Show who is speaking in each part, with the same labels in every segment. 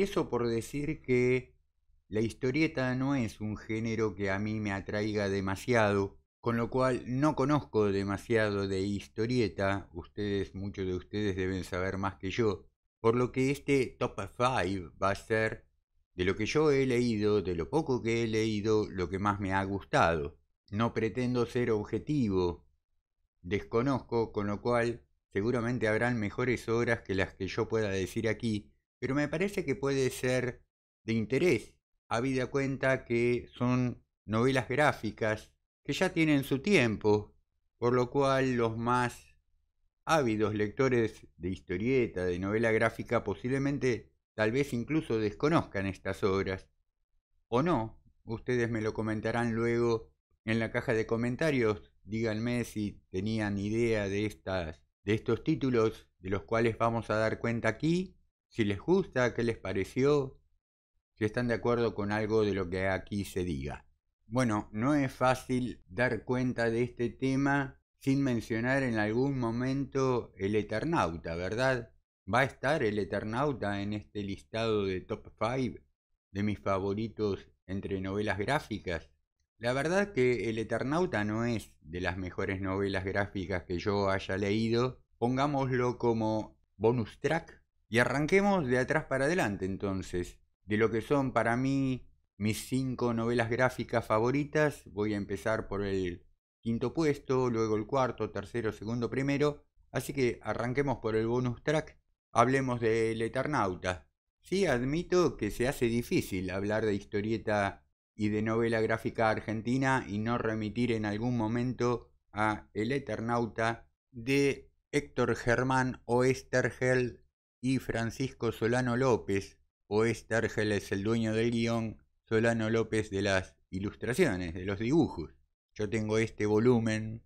Speaker 1: empiezo por decir que la historieta no es un género que a mí me atraiga demasiado, con lo cual no conozco demasiado de historieta, ustedes, muchos de ustedes deben saber más que yo, por lo que este top 5 va a ser de lo que yo he leído, de lo poco que he leído, lo que más me ha gustado. No pretendo ser objetivo, desconozco, con lo cual seguramente habrán mejores obras que las que yo pueda decir aquí, pero me parece que puede ser de interés, habida cuenta que son novelas gráficas que ya tienen su tiempo, por lo cual los más ávidos lectores de historieta, de novela gráfica, posiblemente tal vez incluso desconozcan estas obras. O no, ustedes me lo comentarán luego en la caja de comentarios, díganme si tenían idea de estas de estos títulos de los cuales vamos a dar cuenta aquí si les gusta, qué les pareció, si están de acuerdo con algo de lo que aquí se diga. Bueno, no es fácil dar cuenta de este tema sin mencionar en algún momento el Eternauta, ¿verdad? ¿Va a estar el Eternauta en este listado de top 5 de mis favoritos entre novelas gráficas? La verdad que El Eternauta no es de las mejores novelas gráficas que yo haya leído. Pongámoslo como bonus track y arranquemos de atrás para adelante entonces, de lo que son para mí mis cinco novelas gráficas favoritas. Voy a empezar por el quinto puesto, luego el cuarto, tercero, segundo, primero. Así que arranquemos por el bonus track. Hablemos del Eternauta. Sí, admito que se hace difícil hablar de historieta y de novela gráfica argentina y no remitir en algún momento a El Eternauta de Héctor Germán Oesterheld y Francisco Solano López, o Árgel es el dueño del guión, Solano López de las ilustraciones, de los dibujos. Yo tengo este volumen,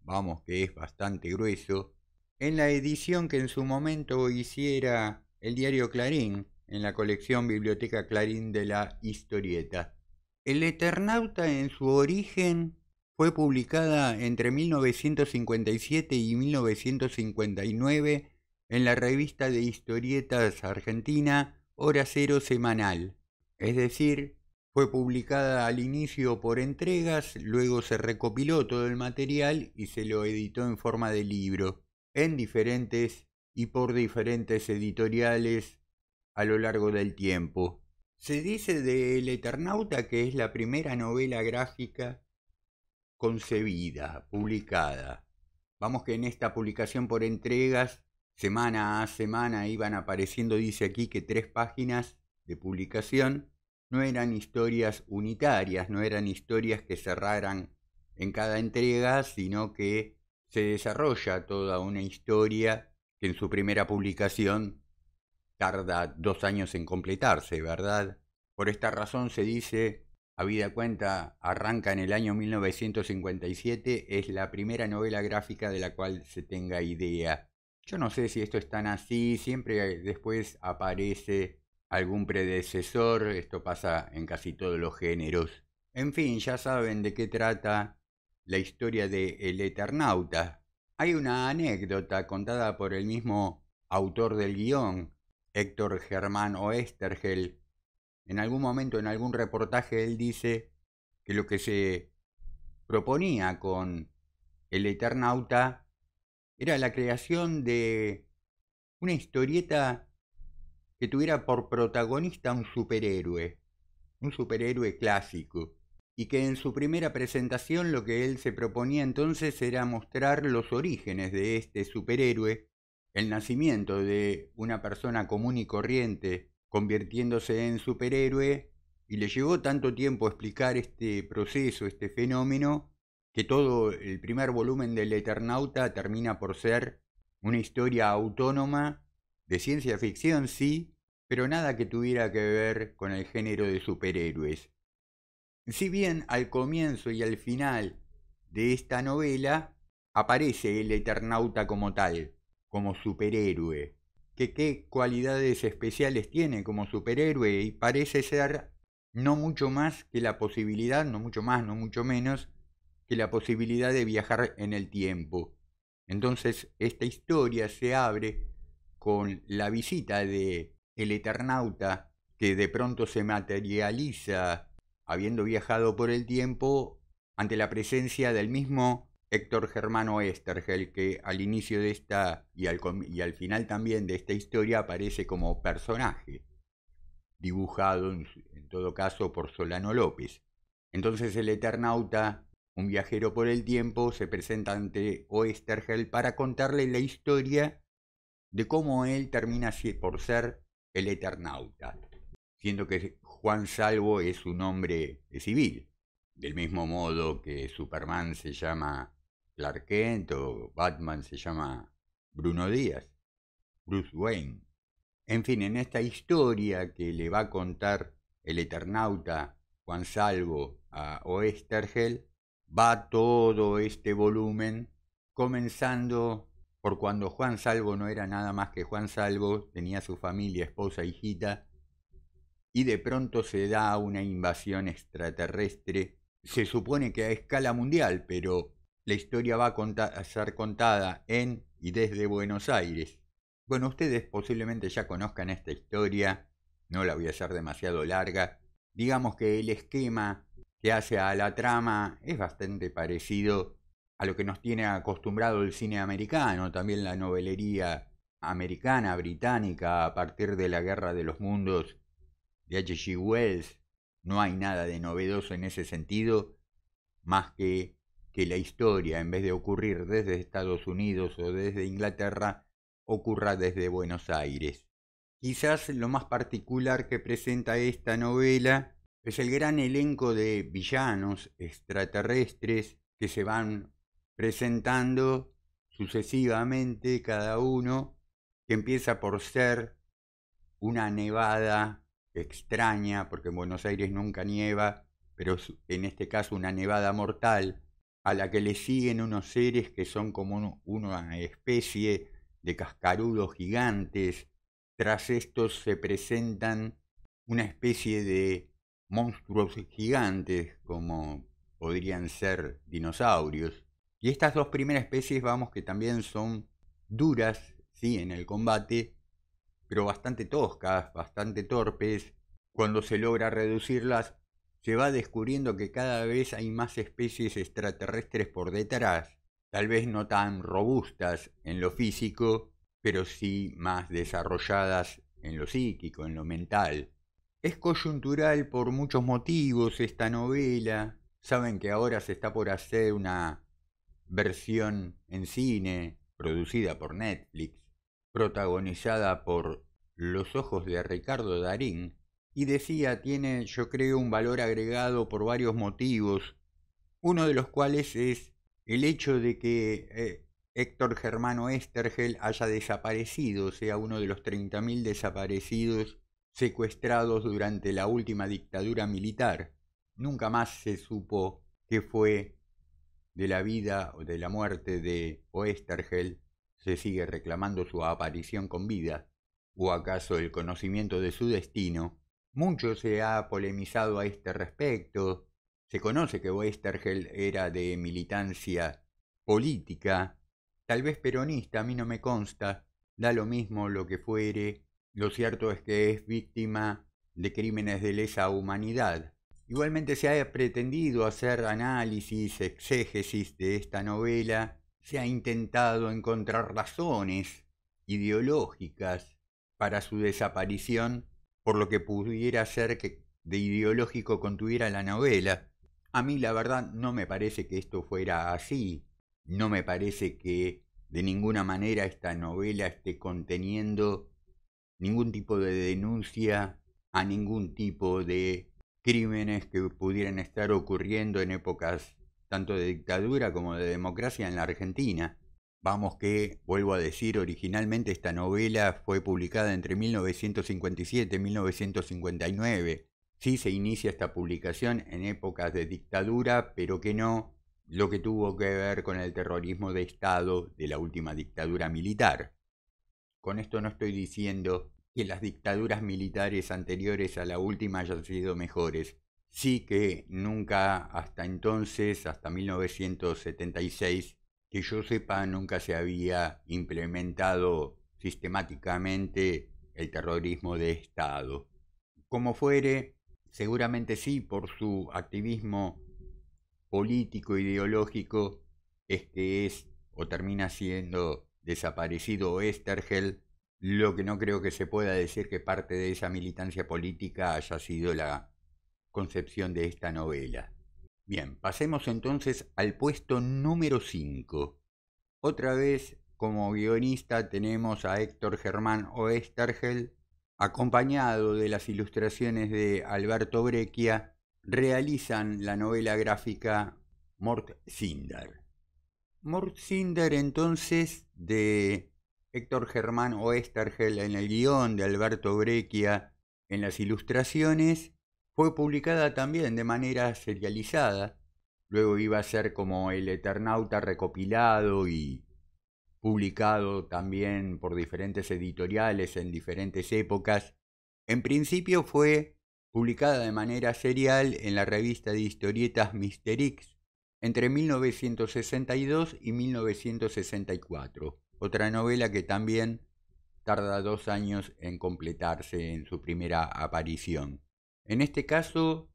Speaker 1: vamos que es bastante grueso, en la edición que en su momento hiciera el diario Clarín, en la colección Biblioteca Clarín de la historieta. El Eternauta en su origen fue publicada entre 1957 y 1959 en la revista de historietas argentina Hora Cero Semanal, es decir, fue publicada al inicio por entregas, luego se recopiló todo el material y se lo editó en forma de libro, en diferentes y por diferentes editoriales a lo largo del tiempo. Se dice de El Eternauta que es la primera novela gráfica concebida, publicada. Vamos que en esta publicación por entregas semana a semana iban apareciendo, dice aquí, que tres páginas de publicación no eran historias unitarias, no eran historias que cerraran en cada entrega, sino que se desarrolla toda una historia que en su primera publicación tarda dos años en completarse, ¿verdad? Por esta razón se dice, a vida cuenta, arranca en el año 1957, es la primera novela gráfica de la cual se tenga idea. Yo no sé si esto es tan así, siempre eh, después aparece algún predecesor, esto pasa en casi todos los géneros. En fin, ya saben de qué trata la historia de El Eternauta. Hay una anécdota contada por el mismo autor del guión, Héctor Germán Oestergel. En algún momento, en algún reportaje, él dice que lo que se proponía con El Eternauta era la creación de una historieta que tuviera por protagonista un superhéroe, un superhéroe clásico, y que en su primera presentación lo que él se proponía entonces era mostrar los orígenes de este superhéroe, el nacimiento de una persona común y corriente convirtiéndose en superhéroe, y le llevó tanto tiempo explicar este proceso, este fenómeno, que todo el primer volumen del Eternauta termina por ser una historia autónoma de ciencia ficción, sí, pero nada que tuviera que ver con el género de superhéroes. Si bien al comienzo y al final de esta novela aparece el Eternauta como tal, como superhéroe, que qué cualidades especiales tiene como superhéroe y parece ser no mucho más que la posibilidad, no mucho más, no mucho menos, que la posibilidad de viajar en el tiempo. Entonces, esta historia se abre con la visita de el Eternauta, que de pronto se materializa, habiendo viajado por el tiempo, ante la presencia del mismo Héctor Germano Estergel, que al inicio de esta y al, final también de esta historia aparece como personaje, dibujado en todo caso por Solano López. Entonces el Eternauta un viajero por el tiempo se presenta ante Oesterhel para contarle la historia de cómo él termina por ser el Eternauta, siendo que Juan Salvo es un hombre civil, del mismo modo que Superman se llama Clark Kent o Batman se llama Bruno Díaz, Bruce Wayne. En fin, en esta historia que le va a contar el Eternauta Juan Salvo a Oesterhel, va todo este volumen, comenzando por cuando Juan Salvo no era nada más que Juan Salvo, tenía su familia, esposa, hijita, y de pronto se da una invasión extraterrestre, se supone que a escala mundial, pero la historia va a, ser contada en y desde Buenos Aires. Bueno, ustedes posiblemente ya conozcan esta historia, no la voy a hacer demasiado larga. Digamos que el esquema que hace a la trama es bastante parecido a lo que nos tiene acostumbrado el cine americano, también la novelería americana, británica, a partir de la Guerra de los Mundos de H.G. Wells. No hay nada de novedoso en ese sentido, más que que la historia, en vez de ocurrir desde Estados Unidos o desde Inglaterra, ocurra desde Buenos Aires. Quizás lo más particular que presenta esta novela es el gran elenco de villanos extraterrestres que se van presentando sucesivamente cada uno, que empieza por ser una nevada extraña, porque en Buenos Aires nunca nieva, pero en este caso una nevada mortal, a la que le siguen unos seres que son como una especie de cascarudos gigantes. Tras estos se presentan una especie de monstruos gigantes como podrían ser dinosaurios. Y estas dos primeras especies, vamos, que también son duras, sí, en el combate, pero bastante toscas, bastante torpes. Cuando se logra reducirlas, se va descubriendo que cada vez hay más especies extraterrestres por detrás, tal vez no tan robustas en lo físico, pero sí más desarrolladas en lo psíquico, en lo mental. Es coyuntural por muchos motivos esta novela. Saben que ahora se está por hacer una versión en cine, producida por Netflix, protagonizada por Los Ojos de Ricardo Darín, y decía tiene, yo creo, un valor agregado por varios motivos, uno de los cuales es el hecho de que eh, Héctor Germano Estergel haya desaparecido, sea, uno de los 30.000 desaparecidos secuestrados durante la última dictadura militar. Nunca más se supo qué fue de la vida o de la muerte de Oestergel. Se sigue reclamando su aparición con vida, o acaso el conocimiento de su destino. Mucho se ha polemizado a este respecto. Se conoce que Oestergel era de militancia política, tal vez peronista, a mí no me consta, da lo mismo lo que fuere, lo cierto es que es víctima de crímenes de lesa humanidad. Igualmente se ha pretendido hacer análisis, exégesis de esta novela, se ha intentado encontrar razones ideológicas para su desaparición, por lo que pudiera ser que de ideológico contuviera la novela. A mí la verdad no me parece que esto fuera así, no me parece que de ninguna manera esta novela esté conteniendo ningún tipo de denuncia a ningún tipo de crímenes que pudieran estar ocurriendo en épocas tanto de dictadura como de democracia en la Argentina. Vamos que, vuelvo a decir, originalmente esta novela fue publicada entre 1957 y 1959. Sí se inicia esta publicación en épocas de dictadura, pero que no lo que tuvo que ver con el terrorismo de Estado de la última dictadura militar. Con esto no estoy diciendo que las dictaduras militares anteriores a la última hayan sido mejores. Sí que nunca hasta entonces, hasta 1976, que yo sepa, nunca se había implementado sistemáticamente el terrorismo de Estado. Como fuere, seguramente sí, por su activismo político, ideológico, es que es o termina siendo desaparecido Estergel, lo que no creo que se pueda decir que parte de esa militancia política haya sido la concepción de esta novela. Bien, pasemos entonces al puesto número 5. Otra vez, como guionista, tenemos a Héctor Germán Oestergel, acompañado de las ilustraciones de Alberto Breccia, realizan la novela gráfica Mort Sindar. Morzinder entonces de Héctor Germán Oestergel en el guión, de Alberto Breccia en las ilustraciones, fue publicada también de manera serializada. Luego iba a ser como El Eternauta recopilado y publicado también por diferentes editoriales en diferentes épocas. En principio fue publicada de manera serial en la revista de historietas Misterix entre 1962 y 1964, otra novela que también tarda dos años en completarse en su primera aparición. En este caso,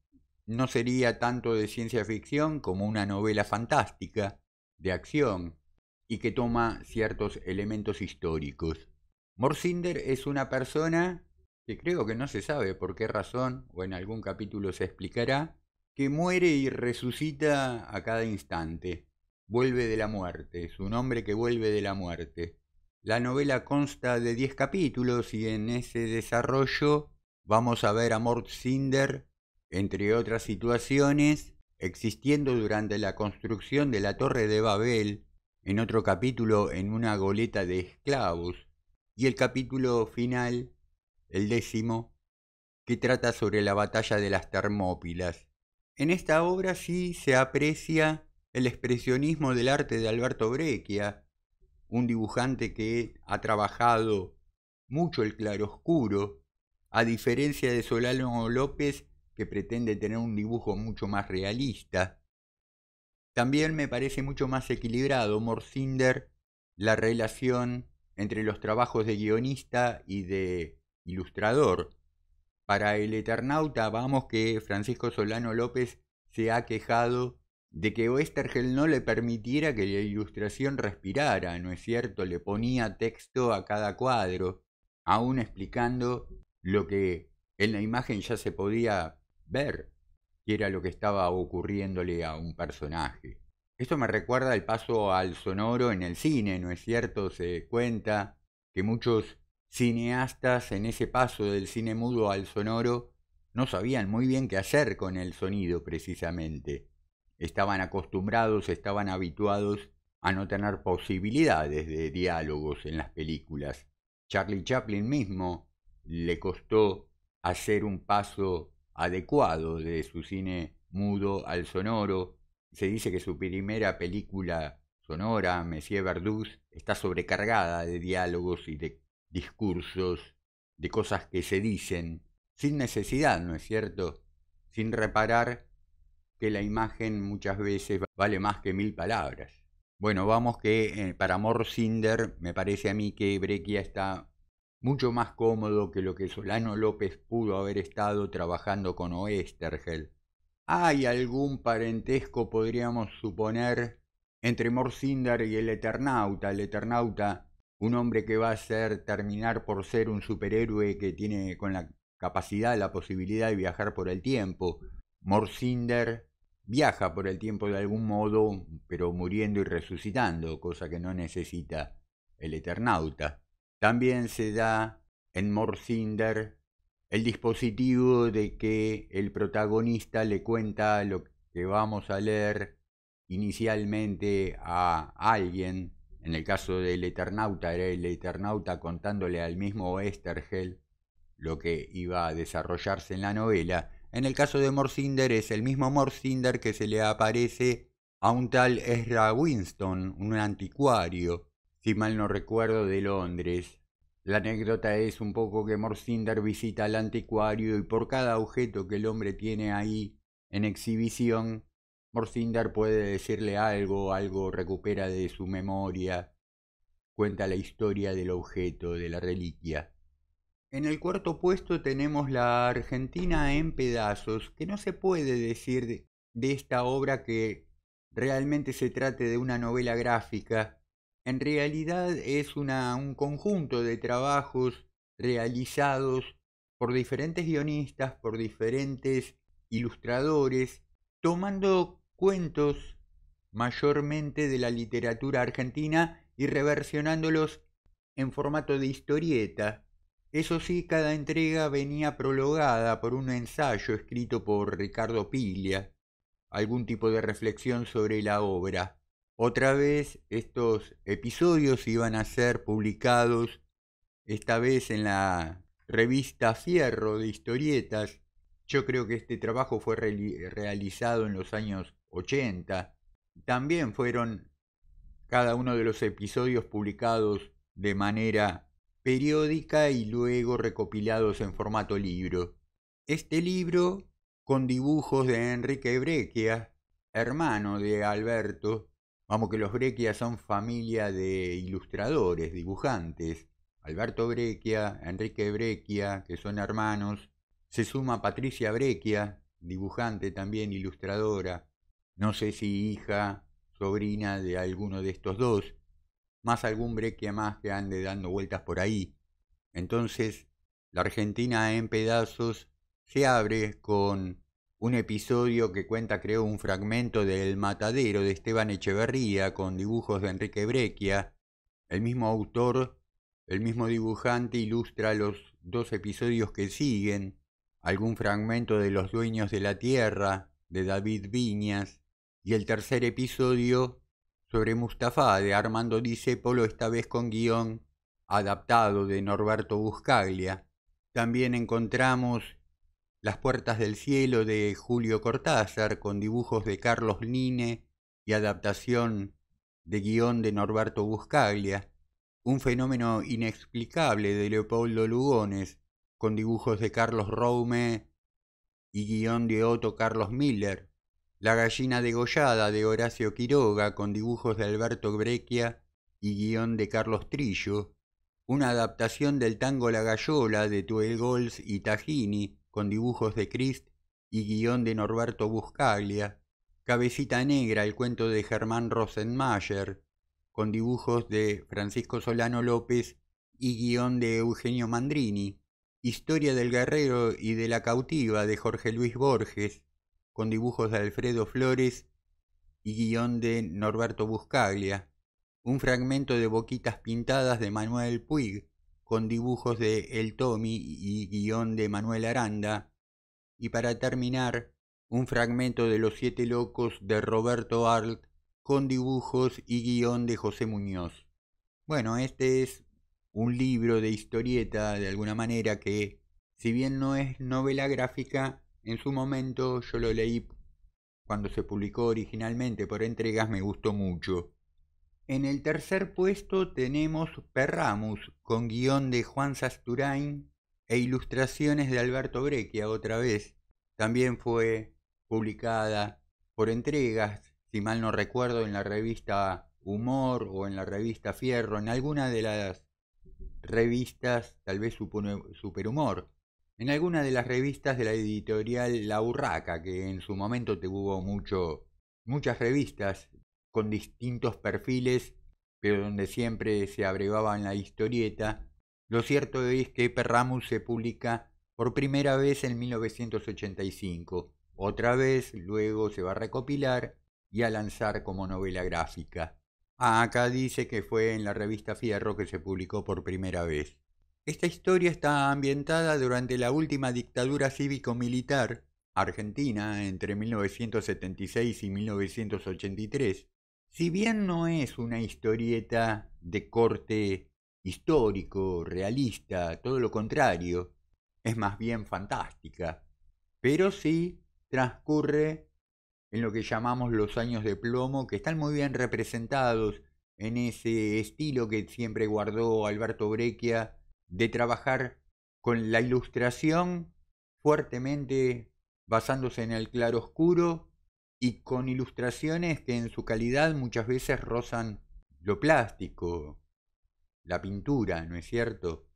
Speaker 1: no sería tanto de ciencia ficción como una novela fantástica, de acción, y que toma ciertos elementos históricos. Morsinder es una persona que creo que no se sabe por qué razón, o en algún capítulo se explicará, que muere y resucita a cada instante. Vuelve de la muerte, es un hombre que vuelve de la muerte. La novela consta de 10 capítulos y en ese desarrollo vamos a ver a Mort Cinder, entre otras situaciones, existiendo durante la construcción de la Torre de Babel, en otro capítulo en una goleta de esclavos, y el capítulo final, el décimo, que trata sobre la batalla de las Termópilas. En esta obra sí se aprecia el expresionismo del arte de Alberto Breccia, un dibujante que ha trabajado mucho el claroscuro, a diferencia de Solano López, que pretende tener un dibujo mucho más realista. También me parece mucho más equilibrado Morcinder la relación entre los trabajos de guionista y de ilustrador para el Eternauta, vamos que Francisco Solano López se ha quejado de que Oestergel no le permitiera que la ilustración respirara, ¿no es cierto? Le ponía texto a cada cuadro, aún explicando lo que en la imagen ya se podía ver, que era lo que estaba ocurriéndole a un personaje. Esto me recuerda el paso al sonoro en el cine, ¿no es cierto? Se cuenta que muchos cineastas en ese paso del cine mudo al sonoro no sabían muy bien qué hacer con el sonido precisamente. Estaban acostumbrados, estaban habituados a no tener posibilidades de diálogos en las películas. Charlie Chaplin mismo le costó hacer un paso adecuado de su cine mudo al sonoro. Se dice que su primera película sonora, Messier Verdus, está sobrecargada de diálogos y de discursos, de cosas que se dicen, sin necesidad, ¿no es cierto? Sin reparar que la imagen muchas veces vale más que mil palabras. Bueno, vamos que eh, para Morcinder me parece a mí que Brequia está mucho más cómodo que lo que Solano López pudo haber estado trabajando con Oestergel. Hay algún parentesco, podríamos suponer, entre Morcinder y el Eternauta. El Eternauta un hombre que va a ser terminar por ser un superhéroe que tiene con la capacidad, la posibilidad de viajar por el tiempo. Morcinder viaja por el tiempo de algún modo, pero muriendo y resucitando, cosa que no necesita el Eternauta. También se da en Morcinder el dispositivo de que el protagonista le cuenta lo que vamos a leer inicialmente a alguien en el caso del Eternauta, era el Eternauta contándole al mismo Estergel lo que iba a desarrollarse en la novela. En el caso de Morcinder, es el mismo Morcinder que se le aparece a un tal Ezra Winston, un anticuario, si mal no recuerdo, de Londres. La anécdota es un poco que Morcinder visita al anticuario y por cada objeto que el hombre tiene ahí en exhibición, Morcindar puede decirle algo, algo recupera de su memoria, cuenta la historia del objeto, de la reliquia. En el cuarto puesto tenemos la Argentina en pedazos, que no se puede decir de, esta obra que realmente se trate de una novela gráfica. En realidad es un conjunto de trabajos realizados por diferentes guionistas, por diferentes ilustradores, tomando cuentos mayormente de la literatura argentina y reversionándolos en formato de historieta. Eso sí, cada entrega venía prologada por un ensayo escrito por Ricardo Piglia, algún tipo de reflexión sobre la obra. Otra vez estos episodios iban a ser publicados, esta vez en la revista Fierro de historietas. Yo creo que este trabajo fue realizado en los años 80, también fueron cada uno de los episodios publicados de manera periódica y luego recopilados en formato libro. Este libro, con dibujos de Enrique Breccia, hermano de Alberto, vamos que los Breccia son familia de ilustradores, dibujantes, Alberto Breccia, Enrique Breccia, que son hermanos, se suma Patricia Breccia, dibujante también, ilustradora, no sé si hija, sobrina de alguno de estos dos, más algún breque más que ande dando vueltas por ahí. Entonces, la Argentina en pedazos se abre con un episodio que cuenta, creo, un fragmento del Matadero de Esteban Echeverría con dibujos de Enrique Breccia. El mismo autor, el mismo dibujante ilustra los dos episodios que siguen, algún fragmento de Los Dueños de la Tierra de David Viñas, y el tercer episodio sobre Mustafa de Armando Dicepolo, esta vez con guión adaptado de Norberto Buscaglia. También encontramos Las puertas del cielo de Julio Cortázar con dibujos de Carlos Nine y adaptación de guión de Norberto Buscaglia. Un fenómeno inexplicable de Leopoldo Lugones con dibujos de Carlos Roume y guión de Otto Carlos Miller. La gallina degollada de Horacio Quiroga con dibujos de Alberto Breccia y guión de Carlos Trillo, una adaptación del tango La Gallola de Tuel y Tajini con dibujos de Crist y guión de Norberto Buscaglia, Cabecita Negra, el cuento de Germán Rosenmayer, con dibujos de Francisco Solano López y guión de Eugenio Mandrini, Historia del Guerrero y de la Cautiva de Jorge Luis Borges, con dibujos de Alfredo Flores y guión de Norberto Buscaglia, un fragmento de Boquitas Pintadas de Manuel Puig, con dibujos de El Tommy y guión de Manuel Aranda, y para terminar, un fragmento de Los Siete Locos de Roberto Arlt, con dibujos y guión de José Muñoz. Bueno, este es un libro de historieta, de alguna manera, que, si bien no es novela gráfica, en su momento yo lo leí cuando se publicó originalmente por entregas, me gustó mucho. En el tercer puesto tenemos Perramus, con guión de Juan Sasturain e ilustraciones de Alberto Breccia otra vez. También fue publicada por entregas, si mal no recuerdo, en la revista Humor o en la revista Fierro, en alguna de las revistas, tal vez Superhumor en alguna de las revistas de la editorial La Urraca, que en su momento tuvo mucho, muchas revistas con distintos perfiles, pero donde siempre se abrevaba la historieta. Lo cierto es que Perramus se publica por primera vez en 1985, otra vez luego se va a recopilar y a lanzar como novela gráfica. Ah, acá dice que fue en la revista Fierro que se publicó por primera vez. Esta historia está ambientada durante la última dictadura cívico-militar argentina entre 1976 y 1983. Si bien no es una historieta de corte histórico, realista, todo lo contrario, es más bien fantástica, pero sí transcurre en lo que llamamos los años de plomo, que están muy bien representados en ese estilo que siempre guardó Alberto Breccia de trabajar con la ilustración fuertemente basándose en el claroscuro y con ilustraciones que en su calidad muchas veces rozan lo plástico, la pintura, ¿no es cierto?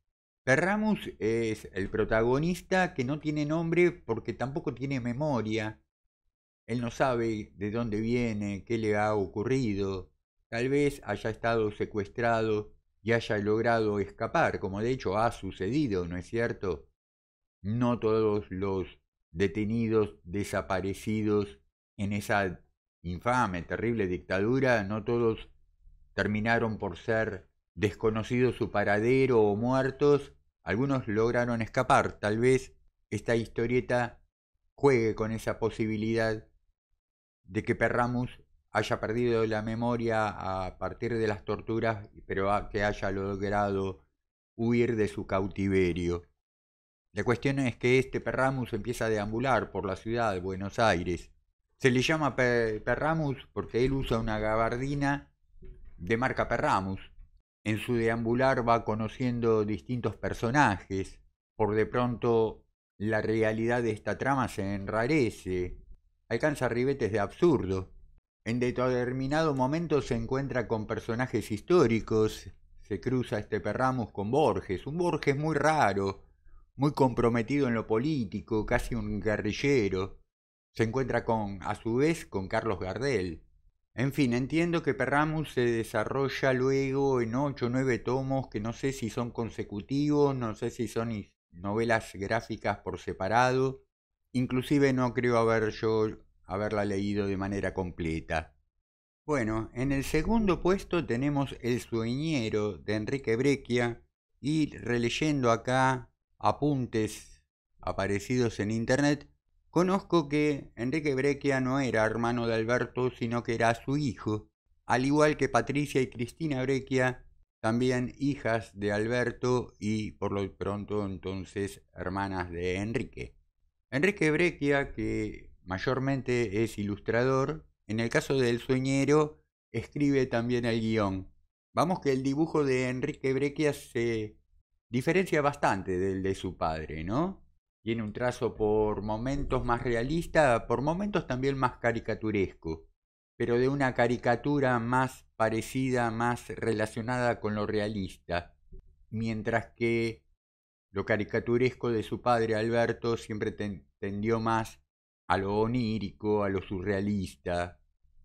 Speaker 1: Ferramus es el protagonista que no tiene nombre porque tampoco tiene memoria. Él no sabe de dónde viene, qué le ha ocurrido. Tal vez haya estado secuestrado y haya logrado escapar, como de hecho ha sucedido, ¿no es cierto? No todos los detenidos, desaparecidos en esa infame, terrible dictadura, no todos terminaron por ser desconocidos su paradero o muertos, algunos lograron escapar. Tal vez esta historieta juegue con esa posibilidad de que Perramus haya perdido la memoria a partir de las torturas, pero que haya logrado huir de su cautiverio. La cuestión es que este Perramus empieza a deambular por la ciudad de Buenos Aires. Se le llama Perramus porque él usa una gabardina de marca Perramus. En su deambular va conociendo distintos personajes. Por de pronto la realidad de esta trama se enrarece. Alcanza ribetes de absurdo. En determinado momento se encuentra con personajes históricos, se cruza este Perramus con Borges, un Borges muy raro, muy comprometido en lo político, casi un guerrillero. Se encuentra con, a su vez, con Carlos Gardel. En fin, entiendo que Perramus se desarrolla luego en ocho o nueve tomos que no sé si son consecutivos, no sé si son novelas gráficas por separado. Inclusive no creo haber yo haberla leído de manera completa. Bueno, en el segundo puesto tenemos El sueñero de Enrique Breccia y releyendo acá apuntes aparecidos en internet, conozco que Enrique Breccia no era hermano de Alberto, sino que era su hijo, al igual que Patricia y Cristina Breccia, también hijas de Alberto y por lo pronto entonces hermanas de Enrique. Enrique Breccia, que mayormente es ilustrador. En el caso del sueñero, escribe también el guión. Vamos que el dibujo de Enrique Breccia se diferencia bastante del de su padre, ¿no? Tiene un trazo por momentos más realista, por momentos también más caricaturesco, pero de una caricatura más parecida, más relacionada con lo realista, mientras que lo caricaturesco de su padre Alberto siempre tendió más a lo onírico, a lo surrealista.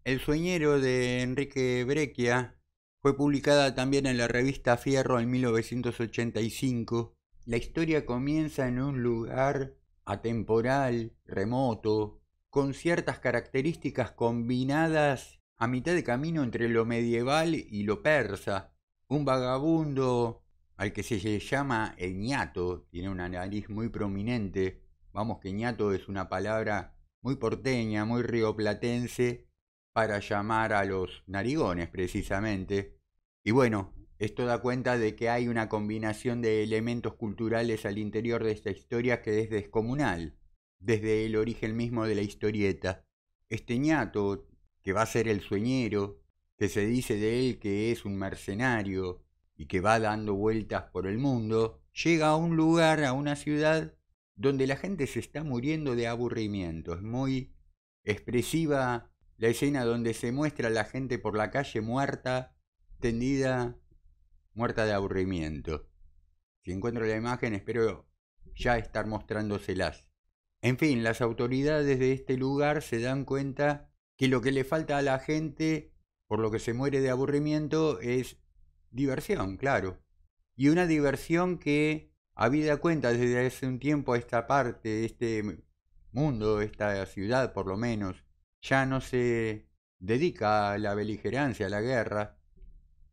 Speaker 1: El sueñero de Enrique Breccia fue publicada también en la revista Fierro en 1985. La historia comienza en un lugar atemporal, remoto, con ciertas características combinadas a mitad de camino entre lo medieval y lo persa. Un vagabundo al que se le llama el ñato, tiene una nariz muy prominente, Vamos que ñato es una palabra muy porteña, muy rioplatense para llamar a los narigones precisamente. Y bueno, esto da cuenta de que hay una combinación de elementos culturales al interior de esta historia que es descomunal, desde el origen mismo de la historieta. Este ñato, que va a ser el sueñero, que se dice de él que es un mercenario y que va dando vueltas por el mundo, llega a un lugar, a una ciudad, donde la gente se está muriendo de aburrimiento. Es muy expresiva la escena donde se muestra a la gente por la calle muerta, tendida, muerta de aburrimiento. Si encuentro la imagen, espero ya estar mostrándoselas. En fin, las autoridades de este lugar se dan cuenta que lo que le falta a la gente, por lo que se muere de aburrimiento, es diversión, claro. Y una diversión que habida cuenta desde hace un tiempo esta parte, este mundo, esta ciudad por lo menos, ya no se dedica a la beligerancia, a la guerra,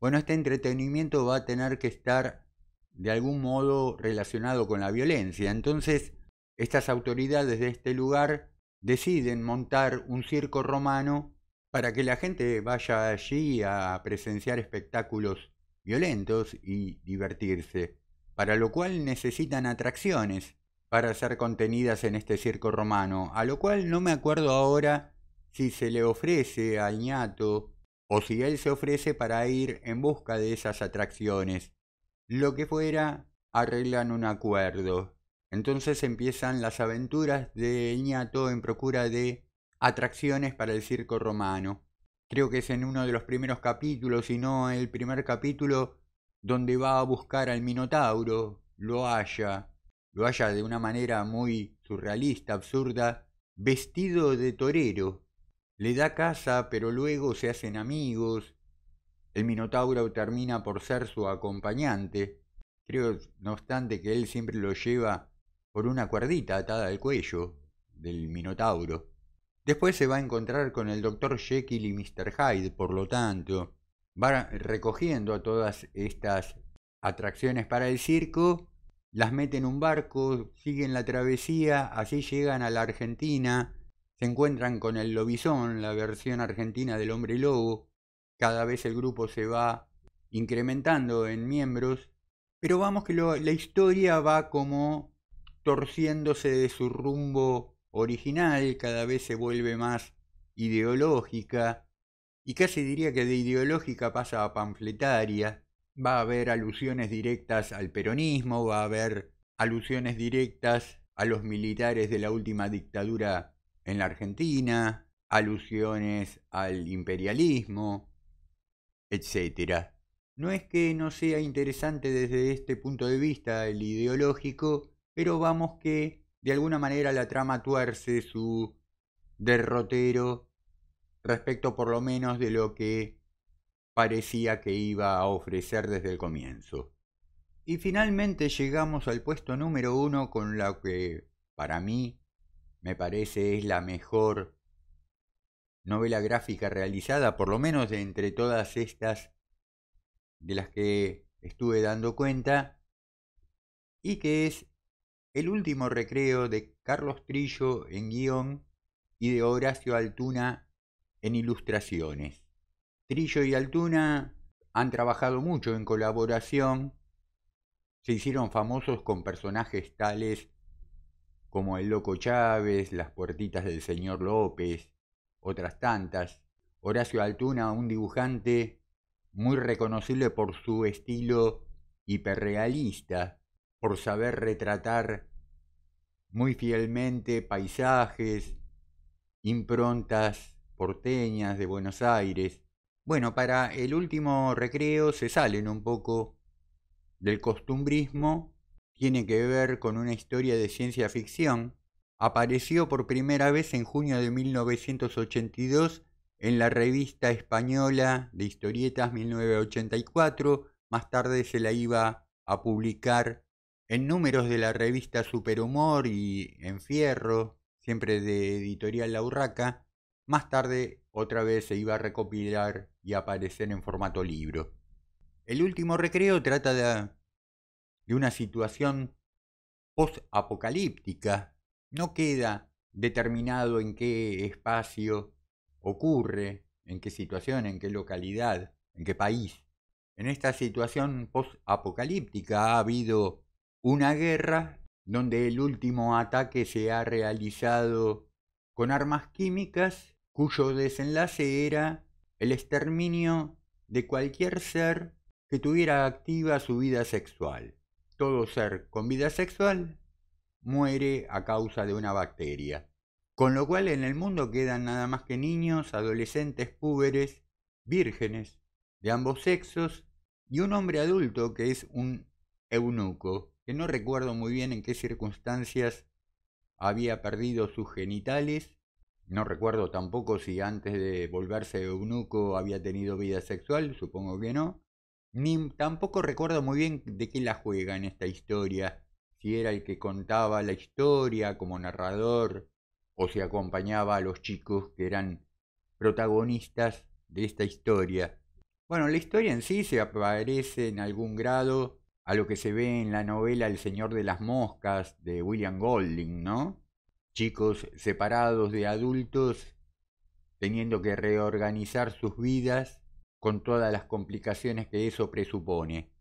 Speaker 1: bueno, este entretenimiento va a tener que estar de algún modo relacionado con la violencia. Entonces, estas autoridades de este lugar deciden montar un circo romano para que la gente vaya allí a presenciar espectáculos violentos y divertirse para lo cual necesitan atracciones para ser contenidas en este circo romano, a lo cual no me acuerdo ahora si se le ofrece al ñato o si él se ofrece para ir en busca de esas atracciones. Lo que fuera, arreglan un acuerdo. Entonces empiezan las aventuras de ñato en procura de atracciones para el circo romano. Creo que es en uno de los primeros capítulos, si no el primer capítulo, donde va a buscar al Minotauro, lo halla, lo halla de una manera muy surrealista, absurda, vestido de torero. Le da casa, pero luego se hacen amigos. El Minotauro termina por ser su acompañante. Creo, no obstante, que él siempre lo lleva por una cuerdita atada al cuello del Minotauro. Después se va a encontrar con el Dr. Jekyll y Mr. Hyde, por lo tanto, Van recogiendo todas estas atracciones para el circo, las meten en un barco, siguen la travesía, así llegan a la Argentina, se encuentran con el lobizón, la versión argentina del hombre lobo, cada vez el grupo se va incrementando en miembros, pero vamos que la historia va como torciéndose de su rumbo original, cada vez se vuelve más ideológica, y casi diría que de ideológica pasa a panfletaria. Va a haber alusiones directas al peronismo, va a haber alusiones directas a los militares de la última dictadura en la Argentina, alusiones al imperialismo, etc. No es que no sea interesante desde este punto de vista el ideológico, pero vamos que de alguna manera la trama tuerce su derrotero respecto por lo menos de lo que parecía que iba a ofrecer desde el comienzo. Y finalmente llegamos al puesto número uno con la que, para mí, me parece es la mejor novela gráfica realizada, por lo menos de entre todas estas de las que estuve dando cuenta, y que es El último recreo de Carlos Trillo en guión y de Horacio Altuna en ilustraciones. Trillo y Altuna han trabajado mucho en colaboración, se hicieron famosos con personajes tales como el Loco Chávez, las puertitas del señor López, otras tantas. Horacio Altuna, un dibujante muy reconocible por su estilo hiperrealista, por saber retratar muy fielmente paisajes, improntas porteñas de Buenos Aires. Bueno, para el último recreo se salen un poco del costumbrismo, tiene que ver con una historia de ciencia ficción. Apareció por primera vez en junio de 1982 en la revista española de historietas 1984, más tarde se la iba a publicar en números de la revista Superhumor y en Fierro, siempre de editorial La Urraca, más tarde, otra vez se iba a recopilar y aparecer en formato libro. El último recreo trata de, una situación post-apocalíptica. No queda determinado en qué espacio ocurre, en qué situación, en qué localidad, en qué país. En esta situación post-apocalíptica ha habido una guerra donde el último ataque se ha realizado con armas químicas cuyo desenlace era el exterminio de cualquier ser que tuviera activa su vida sexual. Todo ser con vida sexual muere a causa de una bacteria. Con lo cual en el mundo quedan nada más que niños, adolescentes, púberes, vírgenes de ambos sexos y un hombre adulto que es un eunuco, que no recuerdo muy bien en qué circunstancias había perdido sus genitales no recuerdo tampoco si antes de volverse eunuco había tenido vida sexual, supongo que no. Ni tampoco recuerdo muy bien de quién la juega en esta historia. Si era el que contaba la historia como narrador o si acompañaba a los chicos que eran protagonistas de esta historia. Bueno, la historia en sí se parece en algún grado a lo que se ve en la novela El Señor de las Moscas de William Golding, ¿no? chicos separados de adultos, teniendo que reorganizar sus vidas con todas las complicaciones que eso presupone,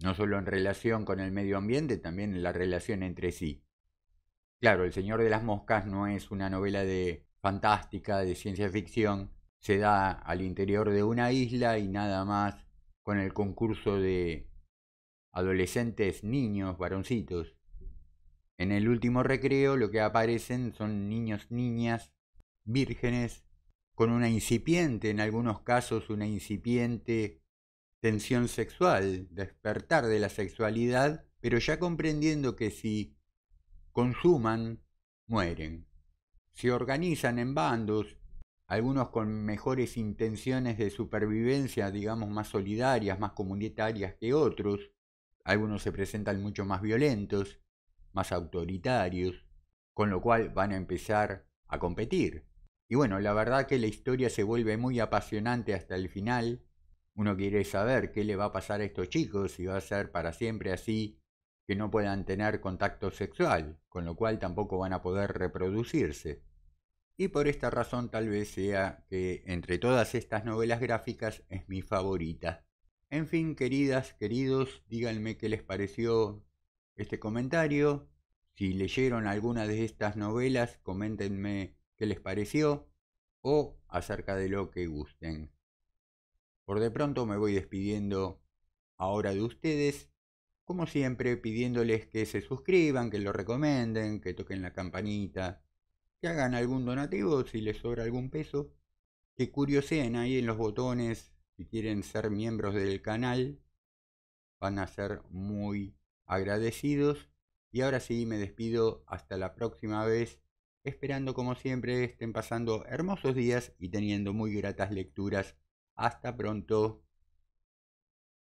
Speaker 1: no solo en relación con el medio ambiente, también en la relación entre sí. Claro, El Señor de las Moscas no es una novela de fantástica, de ciencia ficción, se da al interior de una isla y nada más con el concurso de adolescentes, niños, varoncitos, en el último recreo lo que aparecen son niños, niñas, vírgenes, con una incipiente, en algunos casos una incipiente tensión sexual, despertar de la sexualidad, pero ya comprendiendo que si consuman, mueren. Se organizan en bandos, algunos con mejores intenciones de supervivencia, digamos, más solidarias, más comunitarias que otros, algunos se presentan mucho más violentos, más autoritarios, con lo cual van a empezar a competir. Y bueno, la verdad que la historia se vuelve muy apasionante hasta el final. Uno quiere saber qué le va a pasar a estos chicos, si va a ser para siempre así, que no puedan tener contacto sexual, con lo cual tampoco van a poder reproducirse. Y por esta razón tal vez sea que entre todas estas novelas gráficas es mi favorita. En fin, queridas, queridos, díganme qué les pareció este comentario. Si leyeron alguna de estas novelas, coméntenme qué les pareció o acerca de lo que gusten. Por de pronto me voy despidiendo ahora de ustedes, como siempre pidiéndoles que se suscriban, que lo recomienden, que toquen la campanita, que hagan algún donativo si les sobra algún peso, que curioseen ahí en los botones si quieren ser miembros del canal, van a ser muy agradecidos y ahora sí me despido hasta la próxima vez, esperando como siempre estén pasando hermosos días y teniendo muy gratas lecturas. Hasta pronto.